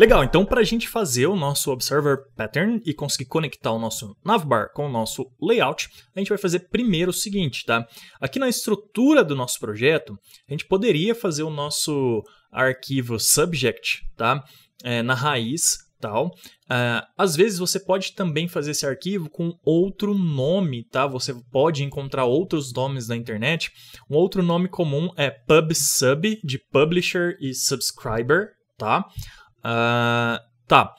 Legal, então para a gente fazer o nosso Observer Pattern e conseguir conectar o nosso navbar com o nosso layout, a gente vai fazer primeiro o seguinte, tá? Aqui na estrutura do nosso projeto, a gente poderia fazer o nosso arquivo subject, tá? É, na raiz, tal. Uh, às vezes você pode também fazer esse arquivo com outro nome, tá? Você pode encontrar outros nomes na internet. Um outro nome comum é PubSub, de Publisher e Subscriber, tá? Uh, tá.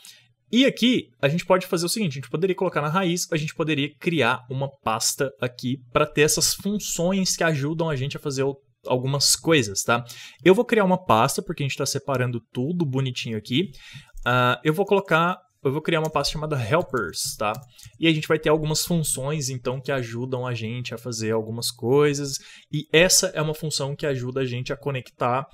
E aqui a gente pode fazer o seguinte: a gente poderia colocar na raiz, a gente poderia criar uma pasta aqui para ter essas funções que ajudam a gente a fazer o, algumas coisas, tá? Eu vou criar uma pasta porque a gente está separando tudo bonitinho aqui. Uh, eu vou colocar, eu vou criar uma pasta chamada helpers, tá? E a gente vai ter algumas funções então que ajudam a gente a fazer algumas coisas. E essa é uma função que ajuda a gente a conectar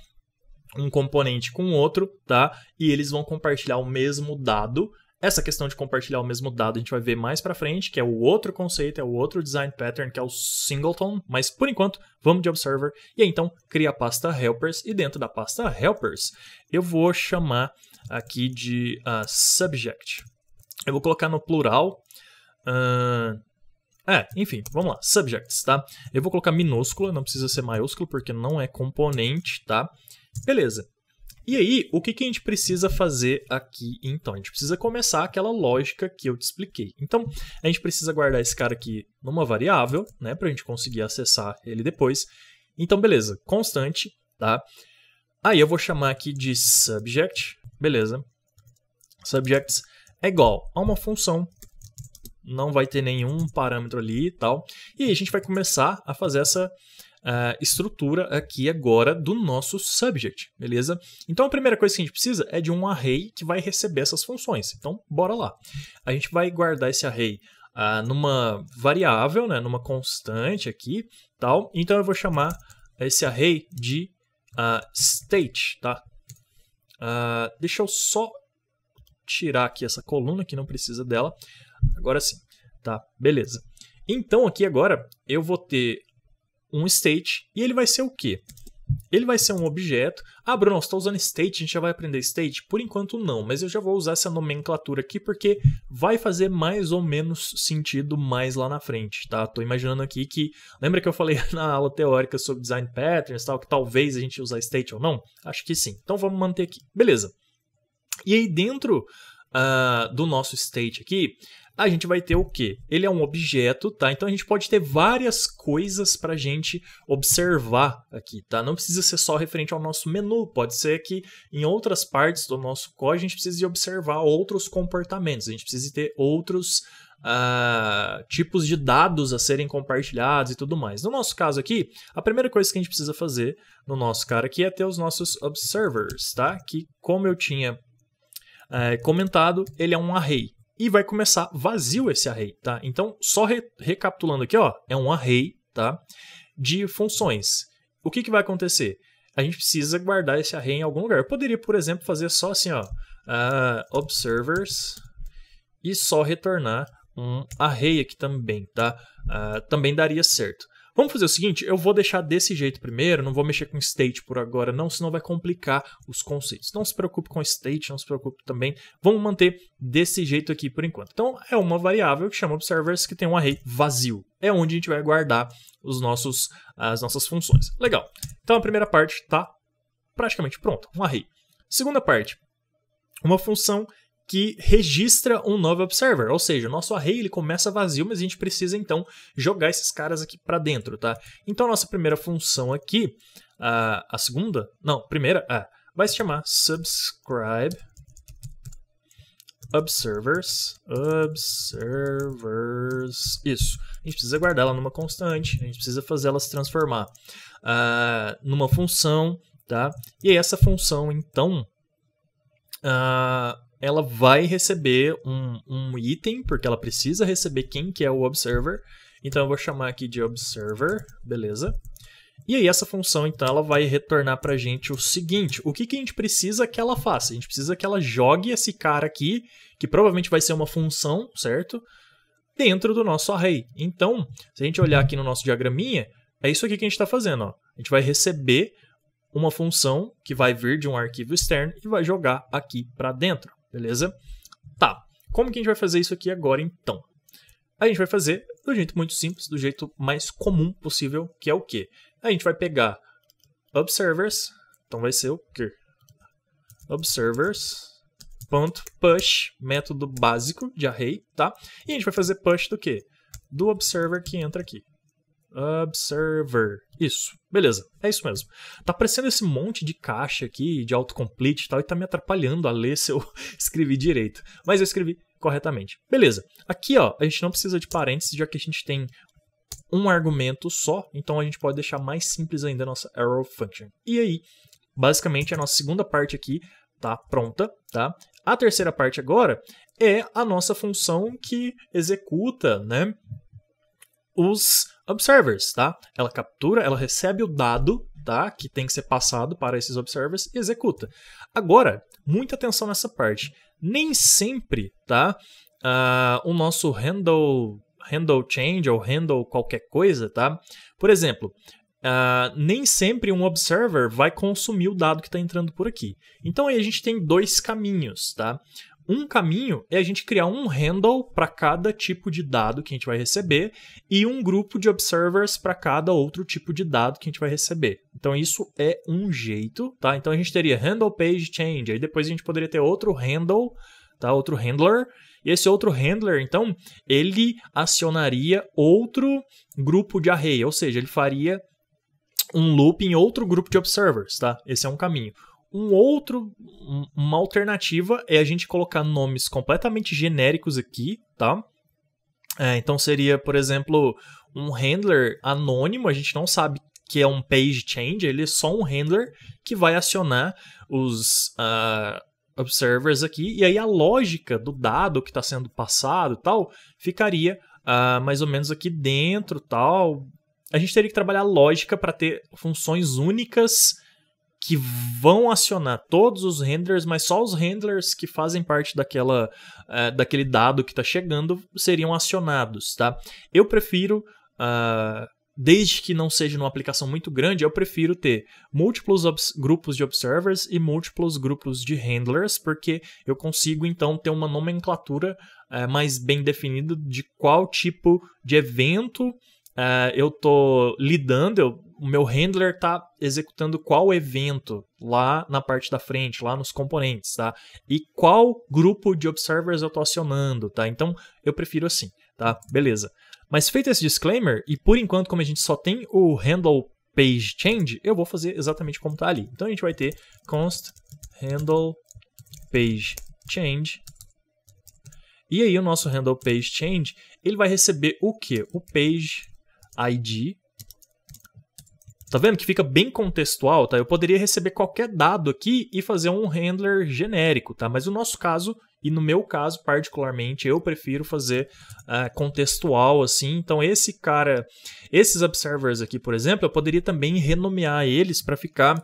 um componente com outro, tá? E eles vão compartilhar o mesmo dado. Essa questão de compartilhar o mesmo dado a gente vai ver mais para frente, que é o outro conceito, é o outro design pattern, que é o singleton, mas por enquanto vamos de observer e aí, então cria a pasta helpers e dentro da pasta helpers eu vou chamar aqui de uh, subject. Eu vou colocar no plural. Uh, é, enfim, vamos lá, subjects, tá? Eu vou colocar minúscula, não precisa ser maiúsculo porque não é componente, tá? Beleza. E aí, o que, que a gente precisa fazer aqui então? A gente precisa começar aquela lógica que eu te expliquei. Então, a gente precisa guardar esse cara aqui numa variável, né, para a gente conseguir acessar ele depois. Então, beleza, constante, tá? Aí eu vou chamar aqui de subject, beleza. Subjects é igual a uma função, não vai ter nenhum parâmetro ali e tal. E aí a gente vai começar a fazer essa uh, estrutura aqui agora do nosso subject, beleza? Então a primeira coisa que a gente precisa é de um array que vai receber essas funções. Então bora lá. A gente vai guardar esse array uh, numa variável, né, numa constante aqui, tal. Então eu vou chamar esse array de uh, state, tá? Ah, deixa eu só tirar aqui essa coluna que não precisa dela. Agora sim, tá? Beleza. Então aqui agora eu vou ter um state e ele vai ser o quê? Ele vai ser um objeto. Ah, Bruno, estou tá usando state, a gente já vai aprender state? Por enquanto não, mas eu já vou usar essa nomenclatura aqui porque vai fazer mais ou menos sentido mais lá na frente, tá? Tô imaginando aqui que, lembra que eu falei na aula teórica sobre design patterns tal, que talvez a gente use state ou não? Acho que sim. Então vamos manter aqui. Beleza. E aí dentro uh, do nosso state aqui, a gente vai ter o quê? Ele é um objeto, tá? Então a gente pode ter várias coisas para a gente observar aqui, tá? Não precisa ser só referente ao nosso menu, pode ser que em outras partes do nosso código a gente precise observar outros comportamentos, a gente precise ter outros uh, tipos de dados a serem compartilhados e tudo mais. No nosso caso aqui, a primeira coisa que a gente precisa fazer no nosso cara aqui é ter os nossos observers, tá? Que como eu tinha é, comentado, ele é um array. E vai começar vazio esse array, tá? Então, só re recapitulando aqui, ó, é um array, tá? De funções. O que, que vai acontecer? A gente precisa guardar esse array em algum lugar. Eu poderia, por exemplo, fazer só assim, ó, uh, observers e só retornar um array aqui também, tá? Uh, também daria certo. Vamos fazer o seguinte, eu vou deixar desse jeito primeiro, não vou mexer com state por agora não, senão vai complicar os conceitos. Não se preocupe com state, não se preocupe também, vamos manter desse jeito aqui por enquanto. Então é uma variável que chama observers que tem um array vazio, é onde a gente vai guardar os nossos, as nossas funções. Legal, então a primeira parte está praticamente pronta, um array. Segunda parte, uma função que registra um novo observer, ou seja, o nosso array ele começa vazio, mas a gente precisa então jogar esses caras aqui para dentro, tá? Então nossa primeira função aqui, a, a segunda, não, primeira, a, ah, vai se chamar subscribe observers, observers, isso. A gente precisa guardar ela numa constante, a gente precisa fazer ela se transformar ah, numa função, tá? E aí essa função, então, ah, ela vai receber um, um item, porque ela precisa receber quem que é o observer. Então eu vou chamar aqui de observer, beleza. E aí essa função, então, ela vai retornar para a gente o seguinte, o que, que a gente precisa que ela faça? A gente precisa que ela jogue esse cara aqui, que provavelmente vai ser uma função, certo? Dentro do nosso array. Então, se a gente olhar aqui no nosso diagraminha, é isso aqui que a gente está fazendo. Ó. A gente vai receber uma função que vai vir de um arquivo externo e vai jogar aqui para dentro beleza? Tá, como que a gente vai fazer isso aqui agora então? A gente vai fazer do jeito muito simples, do jeito mais comum possível, que é o quê? A gente vai pegar observers, então vai ser o quê? Observers ponto push método básico de array, tá? E a gente vai fazer push do quê? Do observer que entra aqui. Observer. Isso, beleza, é isso mesmo. Tá aparecendo esse monte de caixa aqui, de autocomplete e tal, e tá me atrapalhando a ler se eu escrevi direito. Mas eu escrevi corretamente. Beleza, aqui ó, a gente não precisa de parênteses, já que a gente tem um argumento só, então a gente pode deixar mais simples ainda a nossa arrow function. E aí, basicamente, a nossa segunda parte aqui tá pronta, tá? A terceira parte agora é a nossa função que executa, né, os observers, tá? Ela captura, ela recebe o dado, tá? Que tem que ser passado para esses observers e executa. Agora, muita atenção nessa parte. Nem sempre, tá? Uh, o nosso handle, handle change ou handle qualquer coisa, tá? Por exemplo, uh, nem sempre um observer vai consumir o dado que está entrando por aqui. Então aí a gente tem dois caminhos, tá? Um caminho é a gente criar um handle para cada tipo de dado que a gente vai receber e um grupo de observers para cada outro tipo de dado que a gente vai receber. Então isso é um jeito, tá? Então a gente teria handle page change, aí depois a gente poderia ter outro handle, tá? Outro handler. E esse outro handler, então, ele acionaria outro grupo de array, ou seja, ele faria um loop em outro grupo de observers, tá? Esse é um caminho um outro, uma alternativa é a gente colocar nomes completamente genéricos aqui, tá? É, então seria, por exemplo, um handler anônimo, a gente não sabe que é um page change, ele é só um handler que vai acionar os uh, observers aqui, e aí a lógica do dado que está sendo passado e tal ficaria uh, mais ou menos aqui dentro tal. A gente teria que trabalhar lógica para ter funções únicas que vão acionar todos os handlers, mas só os handlers que fazem parte daquela, uh, daquele dado que está chegando seriam acionados, tá? Eu prefiro, uh, desde que não seja numa aplicação muito grande, eu prefiro ter múltiplos grupos de observers e múltiplos grupos de handlers, porque eu consigo então ter uma nomenclatura uh, mais bem definida de qual tipo de evento Uh, eu estou lidando, eu o meu handler está executando qual evento lá na parte da frente, lá nos componentes, tá? E qual grupo de observers eu estou acionando, tá? Então, eu prefiro assim, tá? Beleza. Mas feito esse disclaimer, e por enquanto, como a gente só tem o handle page change, eu vou fazer exatamente como está ali. Então, a gente vai ter const handle page change e aí o nosso handle page change, ele vai receber o que? O page ID Tá vendo que fica bem contextual, tá? Eu poderia receber qualquer dado aqui e fazer um handler genérico, tá? Mas o no nosso caso e no meu caso particularmente eu prefiro fazer uh, contextual assim. Então esse cara, esses observers aqui, por exemplo, eu poderia também renomear eles para ficar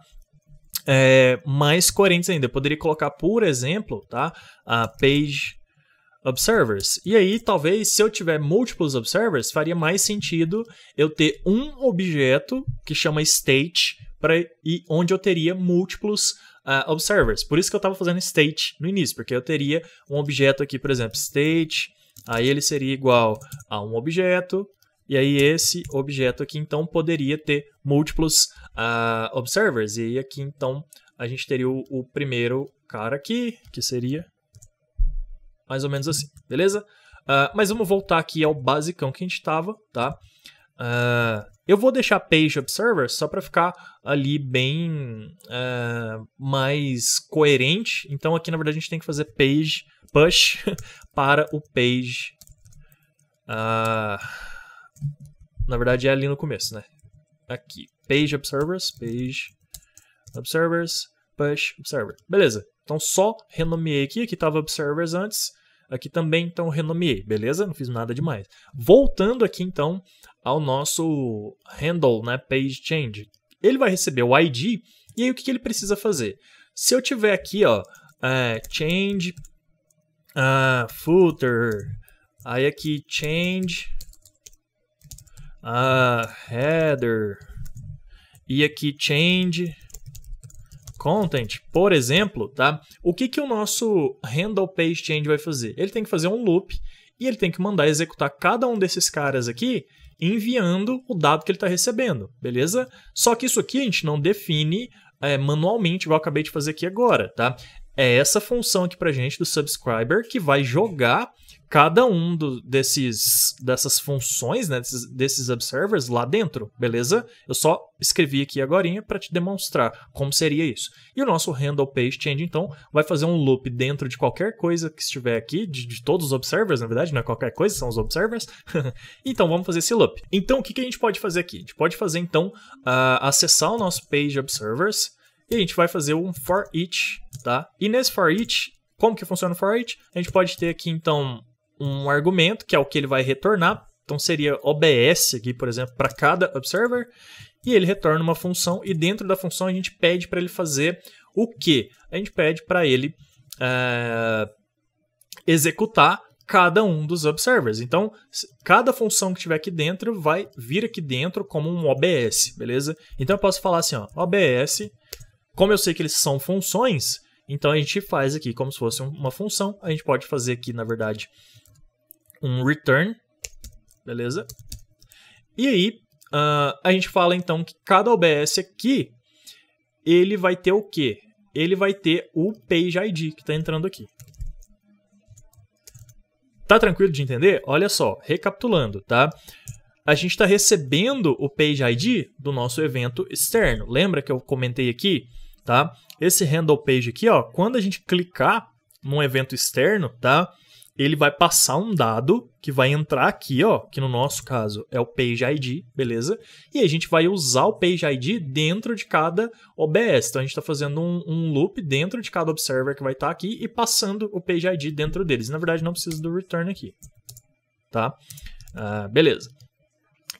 é, mais coerentes ainda. Eu poderia colocar, por exemplo, tá? A page observers. E aí, talvez, se eu tiver múltiplos observers, faria mais sentido eu ter um objeto que chama state para e onde eu teria múltiplos uh, observers. Por isso que eu estava fazendo state no início, porque eu teria um objeto aqui, por exemplo, state, aí ele seria igual a um objeto, e aí esse objeto aqui, então, poderia ter múltiplos uh, observers. E aqui, então, a gente teria o, o primeiro cara aqui, que seria mais ou menos assim, beleza? Uh, mas vamos voltar aqui ao basicão que a gente estava, tá? Uh, eu vou deixar Page Observer só para ficar ali bem uh, mais coerente. Então aqui na verdade a gente tem que fazer page push para o page. Uh, na verdade é ali no começo, né? Aqui page observers, page observers, push observer. Beleza. Então só renomeei aqui, que estava observers antes. Aqui também, então, renomeei, beleza? Não fiz nada demais. Voltando aqui, então, ao nosso handle, né? Page change. Ele vai receber o ID e aí o que, ele precisa fazer? Se eu tiver aqui, ó, uh, change uh, footer, aí aqui change uh, header, e aqui change content, por exemplo, tá? O que, que o nosso handle page change vai fazer? Ele tem que fazer um loop e ele tem que mandar executar cada um desses caras aqui enviando o dado que ele está recebendo, beleza? Só que isso aqui a gente não define é, manualmente, igual eu acabei de fazer aqui agora, tá? É essa função aqui para gente do subscriber que vai jogar cada um do, desses dessas funções, né, desses, desses observers lá dentro, beleza? Eu só escrevi aqui agora para te demonstrar como seria isso. E o nosso handle page change, então, vai fazer um loop dentro de qualquer coisa que estiver aqui, de, de todos os observers, na verdade, não é qualquer coisa, são os observers. então, vamos fazer esse loop. Então, o que, que a gente pode fazer aqui? A gente pode fazer, então, uh, acessar o nosso page observers e a gente vai fazer um for each, tá? E nesse for each, como que funciona o for each? A gente pode ter aqui, então, um argumento, que é o que ele vai retornar. Então seria OBS aqui, por exemplo, para cada observer, e ele retorna uma função, e dentro da função a gente pede para ele fazer o que? A gente pede para ele é, executar cada um dos observers. Então, cada função que tiver aqui dentro vai vir aqui dentro como um OBS, beleza? Então eu posso falar assim, ó, OBS, como eu sei que eles são funções, então a gente faz aqui como se fosse uma função, a gente pode fazer aqui, na verdade, um return, beleza? E aí, uh, a gente fala então que cada OBS aqui, ele vai ter o quê? Ele vai ter o Page ID que está entrando aqui. Tá tranquilo de entender? Olha só, recapitulando, tá? A gente está recebendo o Page ID do nosso evento externo. Lembra que eu comentei aqui, tá? Esse handle page aqui, ó, quando a gente clicar num evento externo, tá? ele vai passar um dado que vai entrar aqui, ó, que no nosso caso é o Page ID, beleza? E a gente vai usar o Page ID dentro de cada OBS. Então a gente está fazendo um, um, loop dentro de cada observer que vai estar tá aqui e passando o Page ID dentro deles. Na verdade, não precisa do return aqui, tá? Ah, beleza.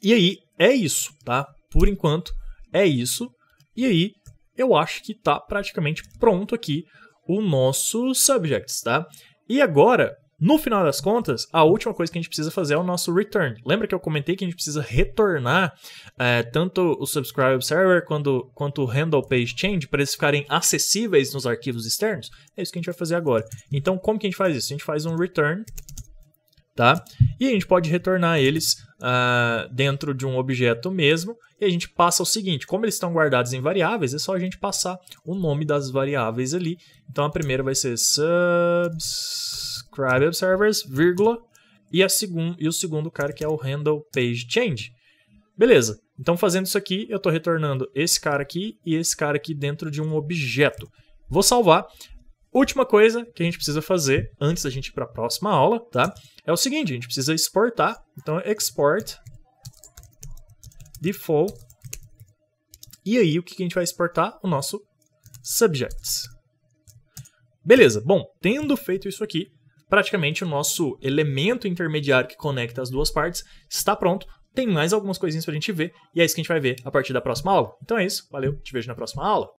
E aí, é isso, tá? Por enquanto, é isso. E aí, eu acho que está praticamente pronto aqui o nosso subjects, tá? E agora, no final das contas, a última coisa que a gente precisa fazer é o nosso return. Lembra que eu comentei que a gente precisa retornar é, tanto o Subscribe server quanto, quanto o Handle Page Change para eles ficarem acessíveis nos arquivos externos? É isso que a gente vai fazer agora. Então, como que a gente faz isso? A gente faz um return, tá? E a gente pode retornar eles uh, dentro de um objeto mesmo, e a gente passa o seguinte: como eles estão guardados em variáveis, é só a gente passar o nome das variáveis ali. Então a primeira vai ser subscribe observers, vírgula, e, a segun, e o segundo cara que é o handle page change. Beleza. Então, fazendo isso aqui, eu estou retornando esse cara aqui e esse cara aqui dentro de um objeto. Vou salvar. Última coisa que a gente precisa fazer antes da gente ir para a próxima aula, tá? É o seguinte, a gente precisa exportar. Então, export default. E aí, o que a gente vai exportar? O nosso subjects. Beleza, bom, tendo feito isso aqui, praticamente o nosso elemento intermediário que conecta as duas partes está pronto. Tem mais algumas coisinhas para a gente ver e é isso que a gente vai ver a partir da próxima aula. Então é isso, valeu, te vejo na próxima aula.